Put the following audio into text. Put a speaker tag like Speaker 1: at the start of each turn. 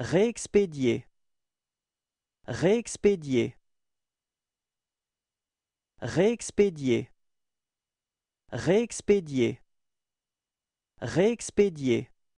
Speaker 1: Réexpédier. Réexpédier. Réexpédier. Réexpédier. Réexpédier.